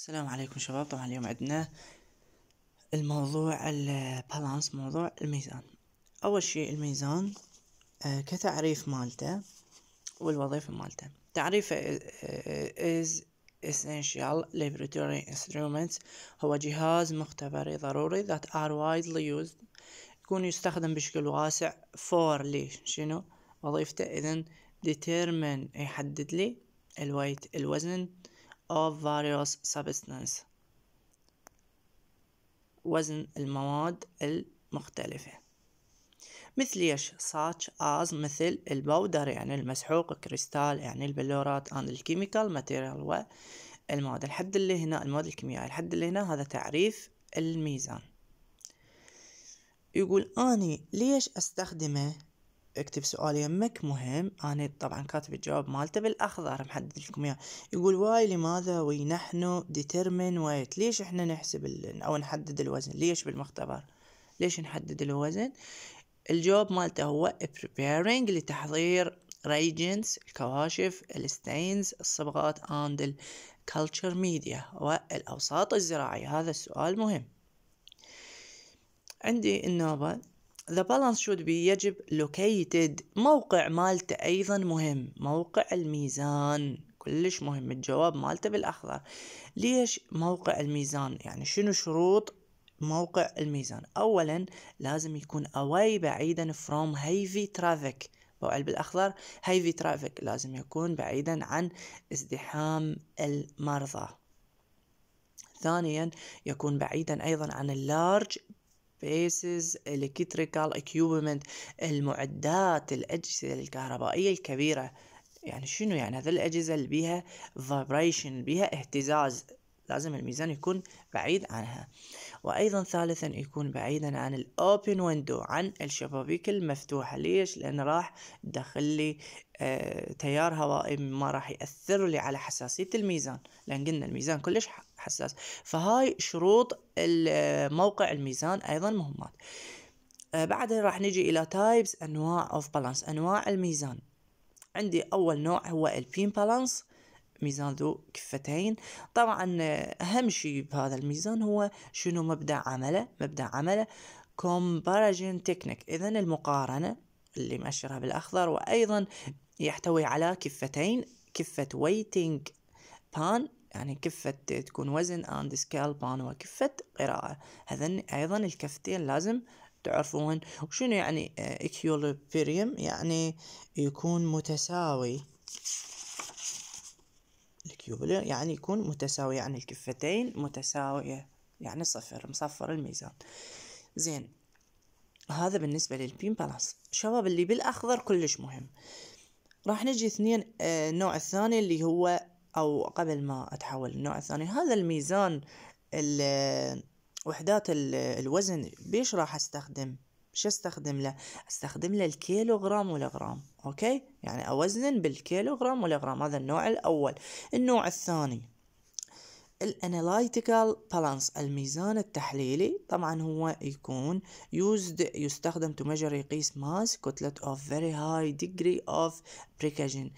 السلام عليكم شباب طبعا اليوم عندنا الموضوع البالانس موضوع الميزان اول شيء الميزان آه، كتعريف مالته والوظيفة مالته تعريفه is essential laboratory instrument هو جهاز مختبري ضروري that are widely used يكون يستخدم بشكل واسع for ليش شنو وظيفته اذا determine يحدد لي الويت الوزن of various substances وزن المواد المختلفة مثل ايش such as مثل البودر يعني المسحوق كريستال يعني البلورات and الكيميكال ماتيريال والمواد الحد اللي هنا المواد الكيميائية الحد اللي هنا هذا تعريف الميزان يقول أني ليش أستخدمه اكتب سؤال يمك مهم انا طبعا كاتب الجواب مالته بالاخضر محدد لكم اياه يقول واي لماذا وي نحن ديترمين ويت ليش احنا نحسب ال... او نحدد الوزن ليش بالمختبر ليش نحدد الوزن الجواب مالته هو preparing لتحضير reagents الكواشف الستينز الصبغات and الكالتشر ميديا والاوساط الزراعية هذا السؤال مهم عندي النوبة the balance should be يجب located موقع مالته أيضا مهم موقع الميزان كلش مهم الجواب مالته بالأخضر ليش موقع الميزان يعني شنو شروط موقع الميزان أولا لازم يكون away بعيدا from heavy traffic بوعل بالأخضر heavy traffic لازم يكون بعيدا عن ازدحام المرضى ثانيا يكون بعيدا أيضا عن large فيسز الكتريكال اكيوبمنت المعدات الاجهزه الكهربائيه الكبيره يعني شنو يعني هذا الاجهزه اللي بيها فايبريشن بيها اهتزاز لازم الميزان يكون بعيد عنها وأيضا ثالثا يكون بعيدا عن الأوبن ويندو عن الشبابيك المفتوحة ليش لأن راح تدخل لي آه تيار هوائي ما راح يأثر لي على حساسية الميزان لأن قلنا الميزان كلش حساس فهاي شروط آه، موقع الميزان أيضا مهمات آه بعدها راح نجي إلى تايبس أنواع أوف بالانس أنواع الميزان عندي أول نوع هو البين بالانس ميزان ذو كفتين طبعا آه، أهم شيء بهذا الميزان هو شنو مبدأ عمله مبدأ عمله comparison technique إذا المقارنة اللي مأشرها بالأخضر وأيضا يحتوي على كفتين كفة ويتنج بان يعني كفة تكون وزن and scale بان وكفة قراءة هذن أيضا الكفتين لازم تعرفون وشنو يعني آه، equilibrium يعني يكون متساوي الكيوب يعني يكون متساوي يعني الكفتين متساوية يعني صفر مصفر الميزان زين هذا بالنسبة للبين بالانس شباب اللي بالأخضر كلش مهم راح نجي اثنين آه، النوع الثاني اللي هو أو قبل ما أتحول للنوع الثاني هذا الميزان وحدات الوزن بيش راح أستخدم شو استخدم له استخدم له الكيلوغرام والغرام اوكي يعني اوزن بالكيلوغرام والغرام هذا النوع الاول النوع الثاني الاناليتيكال بالانس الميزان التحليلي طبعا هو يكون يوزد يستخدم ميجر يقيس ماس كتلة اوف فيري هاي ديجري اوف بريكاجين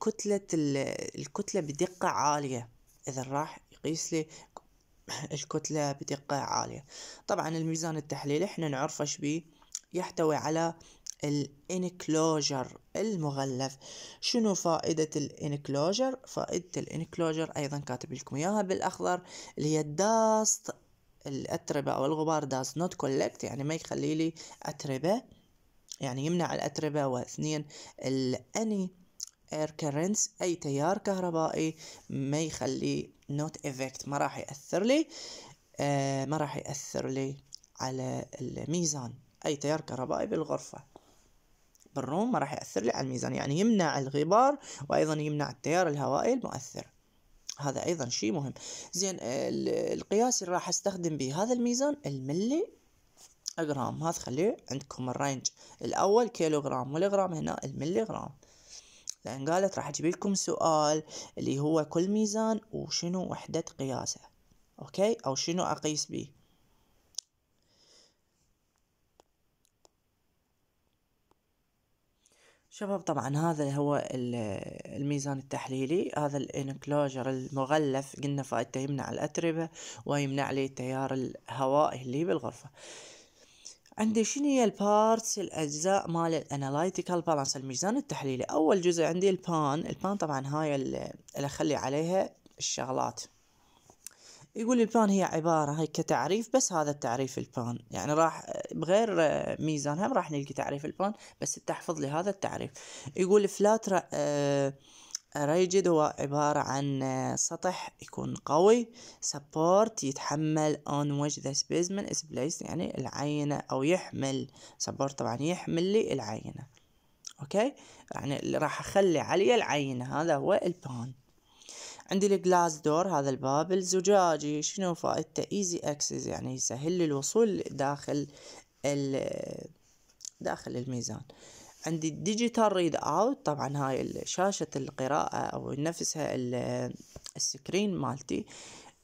كتلة الكتلة بدقة عالية اذا راح يقيس لي الكتلة بدقة عالية طبعا الميزان التحليلي احنا نعرفه شبيه يحتوي على الانكلوجر المغلف شنو فائدة الانكلوجر فائدة الانكلوجر ايضا كاتب لكم اياها بالاخضر اللي هي الداست الاتربة او الغبار داست نوت كولكت يعني ما يخلي لي اتربة يعني يمنع الاتربة واثنين الاني اير كرنتس اي تيار كهربائي ما يخلي نوت افكت ما راح ياثر لي آه، ما راح ياثر لي على الميزان اي تيار كهربائي بالغرفه بالروم ما راح ياثر لي على الميزان يعني يمنع الغبار وايضا يمنع التيار الهوائي المؤثر هذا ايضا شيء مهم زين القياس اللي راح استخدم به هذا الميزان الملي جرام هذا خليه عندكم الرينج الاول كيلوغرام والغرام هنا الملي غرام لأن قالت راح أجيب لكم سؤال اللي هو كل ميزان وشنو وحدة قياسه أوكي أو شنو أقيس به شباب طبعا هذا هو الميزان التحليلي هذا الانكلوجر المغلف قلنا فائدته يمنع الأتربة ويمنع لي التيار الهوائي اللي بالغرفة عندي شنو هي البارتس الاجزاء مال الاناليتيكال بالانس الميزان التحليلي اول جزء عندي البان البان طبعا هاي اللي اخلي عليها الشغلات يقول البان هي عبارة هاي كتعريف بس هذا التعريف البان يعني راح بغير ميزان هم راح نلقي تعريف البان بس تحفظ لي هذا التعريف يقول فلات ريجد هو عبارة عن سطح يكون قوي سبورت يتحمل on which the specimen is placed يعني العينة أو يحمل سبورت طبعا يحمل لي العينة أوكي يعني راح أخلي علي العينة هذا هو البان عندي الجلاس دور هذا الباب الزجاجي شنو فائدته ايزي اكسس يعني يسهل لي الوصول داخل داخل الميزان عندي الديجيتال ريد اوت طبعا هاي شاشة القراءة او نفسها السكرين مالتي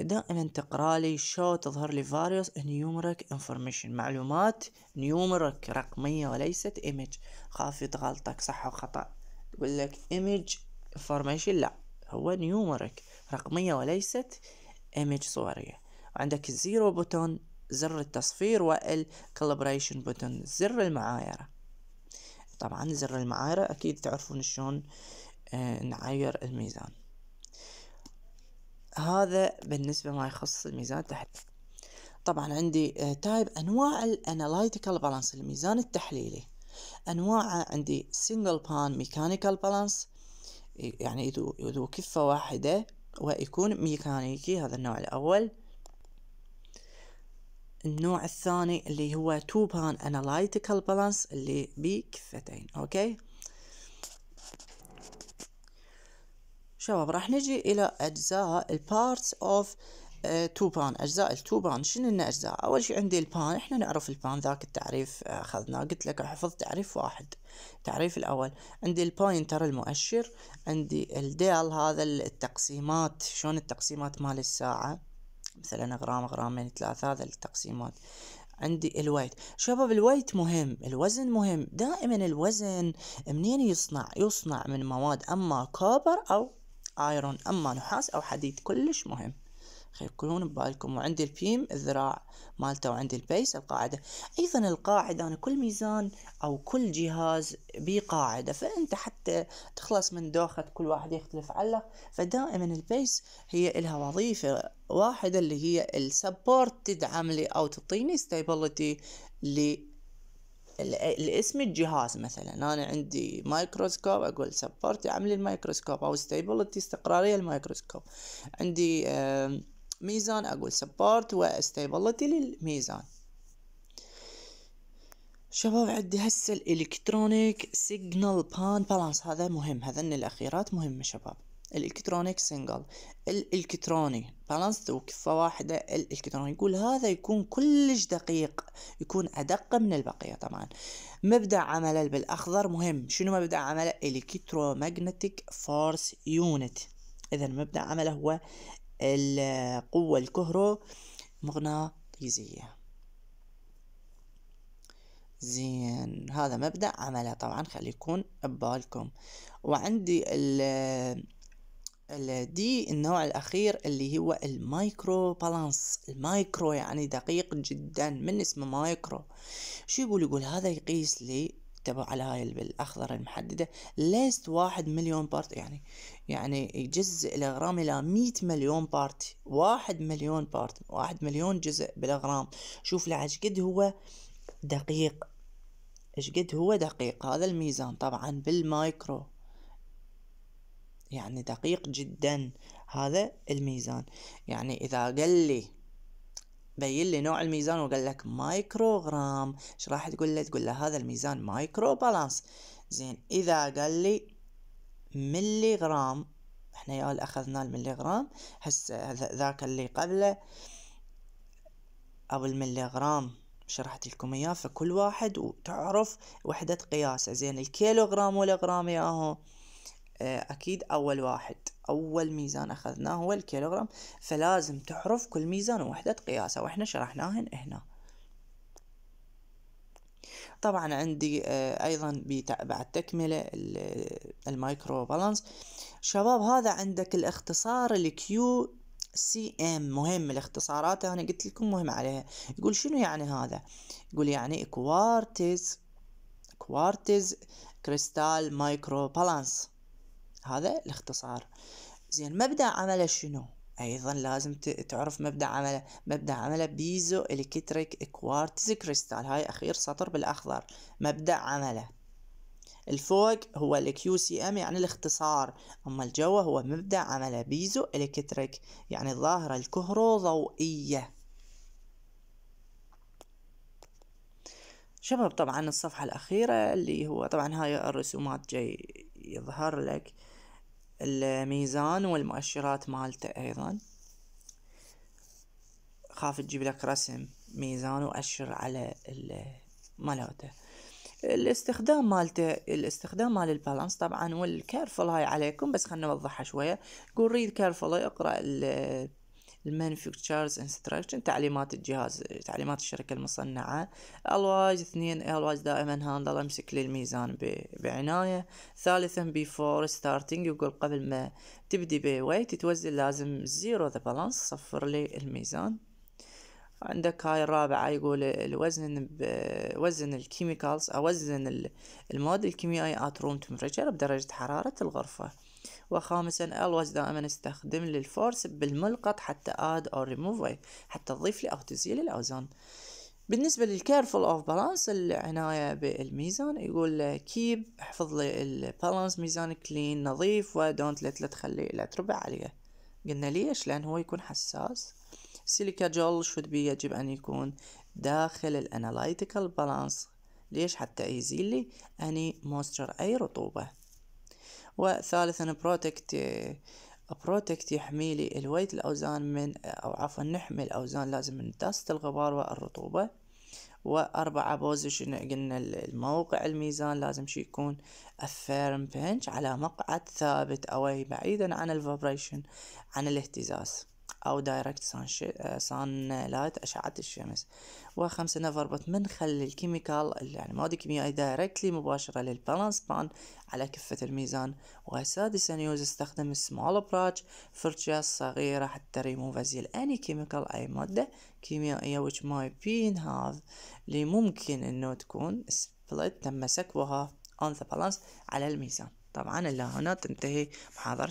دائما تقرا لي شو تظهر لي فاريوس نيومرك انفورميشن معلومات نيومرك رقمية وليست ايمج خافي تغلطك صح وخطأ يقول لك ايمج انفورميشن لا هو نيومرك رقمية وليست ايمج صورية وعندك الزيرو بوتون زر التصفير والكالبريشن بوتون زر المعايرة طبعا زر المعايرة أكيد تعرفون شلون آه، نعاير الميزان هذا بالنسبة ما يخص الميزان تحت طبعا عندي آه، تايب أنواع الأناليتيكال بالانس الميزان التحليلي أنواعه عندي سنجل بان ميكانيكال بالانس يعني يذو كفة واحدة ويكون ميكانيكي هذا النوع الأول النوع الثاني اللي هو توبان بان اناليتيكال بالانس اللي بكفتين اوكي شباب راح نجي الى اجزاء البارتس اوف توبان اجزاء التوبان شنو هن اجزاء اول شيء عندي البان احنا نعرف البان ذاك التعريف آه، اخذناه قلت لك حفظ تعريف واحد التعريف الاول عندي البوينتر المؤشر عندي الديل هذا التقسيمات شلون التقسيمات مال الساعه مثلا غرام غرامين ثلاثة هذا التقسيمات عندي الويت شباب الويت مهم الوزن مهم دائما الوزن منين يصنع يصنع من مواد اما كوبر او ايرون اما نحاس او حديد كلش مهم خيكون ببالكم وعندي البيم الذراع مالته وعندي البيس القاعدة أيضا القاعدة أنا كل ميزان أو كل جهاز بيه قاعدة فأنت حتى تخلص من دوخة كل واحد يختلف على فدائما البيس هي لها وظيفة واحدة اللي هي السبورت تدعم لي أو تعطيني ستابيليتي الاسم الجهاز مثلا انا عندي مايكروسكوب اقول سبورت يعمل الميكروسكوب او ستابيليتي استقراريه الميكروسكوب عندي آه ميزان اقول سبورت وستيبلتي للميزان شباب عندي هسه الالكترونيك سيجنال بان بالانس هذا مهم هذن الاخيرات مهمه شباب الالكترونيك سنجل الالكتروني بالانس كفه واحده الالكتروني يقول هذا يكون كلش دقيق يكون ادق من البقيه طبعا مبدا عمله بالاخضر مهم شنو مبدا عمله ماجنتيك فورس يونت اذا مبدا عمله هو القوة الكهرومغناطيسية زين هذا مبدأ عمله طبعا خلي يكون ببالكم وعندي ال دي النوع الأخير اللي هو المايكرو بالانس المايكرو يعني دقيق جدا من اسمه مايكرو شو يقول يقول هذا يقيس لي تبع على هاي الاخضر المحدده ليست واحد مليون بارت يعني يعني يجزء الاغرام الى 100 مليون بارت واحد مليون بارت واحد مليون جزء بالاغرام شوف له قد هو دقيق ايش قد هو دقيق هذا الميزان طبعا بالمايكرو يعني دقيق جدا هذا الميزان يعني اذا قال لي بين لي نوع الميزان وقال لك مايكروغرام ايش راح تقول له تقول له هذا الميزان مايكرو بالانس زين اذا قال لي ملي غرام احنا يا اخذنا الملي غرام هسه ذاك اللي قبله او الملي غرام شرحت لكم اياه فكل واحد وتعرف وحدة قياسه زين الكيلوغرام والغرام ياهو أكيد أول واحد أول ميزان أخذناه هو الكيلوغرام فلازم تعرف كل ميزان وحدة قياسه وإحنا شرحناهن هنا طبعا عندي آه، أيضا بعد تكملة المايكرو بالانس شباب هذا عندك الاختصار الكيو سي ام مهم الاختصارات انا قلت لكم مهم عليها يقول شنو يعني هذا يقول يعني كوارتز كوارتز كريستال مايكرو بالانس هذا الاختصار زين مبدأ عمله شنو ايضا لازم تعرف مبدا عمله مبدا عمله بيزو الكتريك كوارتز كريستال هاي اخير سطر بالاخضر مبدا عمله الفوق هو الكيو سي ام يعني الاختصار اما الجوا هو مبدا عمله بيزو الكتريك يعني الظاهره الكهروضوئيه شباب طبعا الصفحه الاخيره اللي هو طبعا هاي الرسومات جاي يظهر لك الميزان والمؤشرات مالته أيضا خاف تجيب لك رسم ميزان وأشر على مالته الاستخدام مالته الاستخدام مال البالانس طبعا والكارفل هاي عليكم بس خلنا نوضحها شويه قول ريد كارفل اقرا المانيفاكتشرز انستراكشن تعليمات الجهاز تعليمات الشركة المصنعة الواج اثنين الواج دائما هاندل امسك لي الميزان بعناية ثالثا بيفور ستارتنج يقول قبل ما تبدي بويت توزن لازم زيرو ذا بالانس صفر لي الميزان عندك هاي الرابعة يقول الوزن وزن الكيميكالز أوزن المواد الكيميائية ات روم تمبريتشر بدرجة حرارة الغرفة وخامسا always دائما استخدم للفورس بالملقط حتى add or remove it. حتى تضيف لي أو تزيل الأوزان بالنسبة للكيرفul اوف بالانس العناية بالميزان يقول كيب احفظ لي البالانس ميزان كلين نظيف ودونت ليت لا تخلي لا تربع عليه قلنا ليش لأن هو يكون حساس سيليكا جول should be يجب أن يكون داخل الاناليتيكال بالانس ليش حتى يزيل لي أني موستر أي رطوبة وثالثا بروتكت بروتكت يحمي لي الويت الأوزان من أو عفوا نحمي الأوزان لازم من داسة الغبار والرطوبة وأربعة بوزيشن قلنا الموقع الميزان لازم شي يكون افيرم بنش على مقعد ثابت أو بعيدا عن الفابريشن عن الاهتزاز أو دايركت آه، لايت أشعة الشمس وخمسة نفر من خلي الكيميكال يعني مواد كيميائية دايركتلي مباشرة للبالانس بان على كفة الميزان وسادسا يوز استخدم سمول براتش فرشاه صغيرة حتى ريموف ازيل أني كيميكال أي مادة كيميائية which might be in اللي ممكن إنه تكون سبلت تم سكبها on the balance على الميزان طبعا إلى هنا تنتهي محاضرة